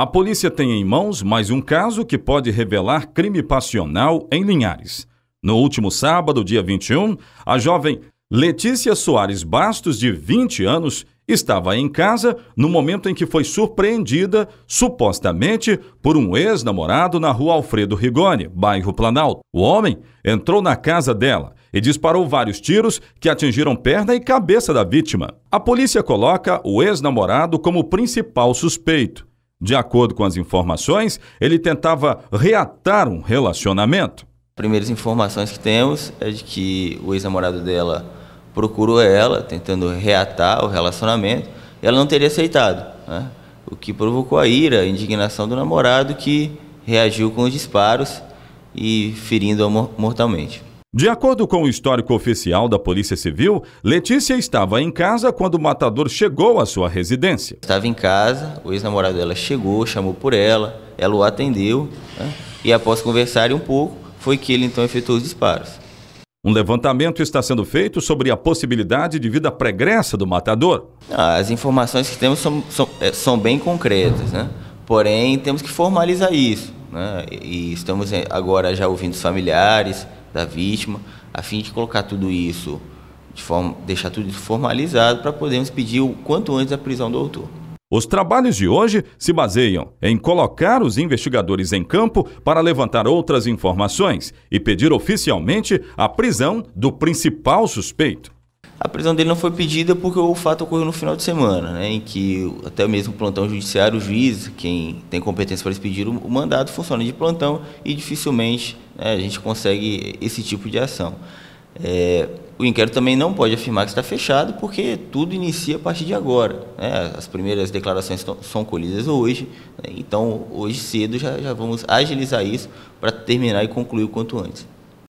A polícia tem em mãos mais um caso que pode revelar crime passional em Linhares. No último sábado, dia 21, a jovem Letícia Soares Bastos, de 20 anos, estava em casa no momento em que foi surpreendida, supostamente, por um ex-namorado na rua Alfredo Rigoni, bairro Planalto. O homem entrou na casa dela e disparou vários tiros que atingiram perna e cabeça da vítima. A polícia coloca o ex-namorado como principal suspeito. De acordo com as informações, ele tentava reatar um relacionamento. Primeiras informações que temos é de que o ex-namorado dela procurou ela, tentando reatar o relacionamento, e ela não teria aceitado, né? o que provocou a ira, a indignação do namorado que reagiu com os disparos e ferindo-a mortalmente. De acordo com o histórico oficial da Polícia Civil, Letícia estava em casa quando o matador chegou à sua residência. Estava em casa, o ex-namorado dela chegou, chamou por ela, ela o atendeu né? e após conversarem um pouco, foi que ele então efetuou os disparos. Um levantamento está sendo feito sobre a possibilidade de vida pregressa do matador. Ah, as informações que temos são, são, eh, são bem concretas, né? porém temos que formalizar isso. Né? E estamos eh, agora já ouvindo os familiares, da vítima, a fim de colocar tudo isso, de forma, deixar tudo formalizado para podermos pedir o quanto antes a prisão do autor. Os trabalhos de hoje se baseiam em colocar os investigadores em campo para levantar outras informações e pedir oficialmente a prisão do principal suspeito. A prisão dele não foi pedida porque o fato ocorreu no final de semana, né, em que até mesmo o plantão judiciário, o juiz, quem tem competência para expedir o, mandado, funciona de plantão e dificilmente né, a gente consegue esse tipo de ação. É, o inquérito também não pode afirmar que está fechado, porque tudo inicia a partir de agora. Né? As primeiras declarações são colhidas hoje, né? então hoje cedo já, já vamos agilizar isso para terminar e concluir o quanto antes.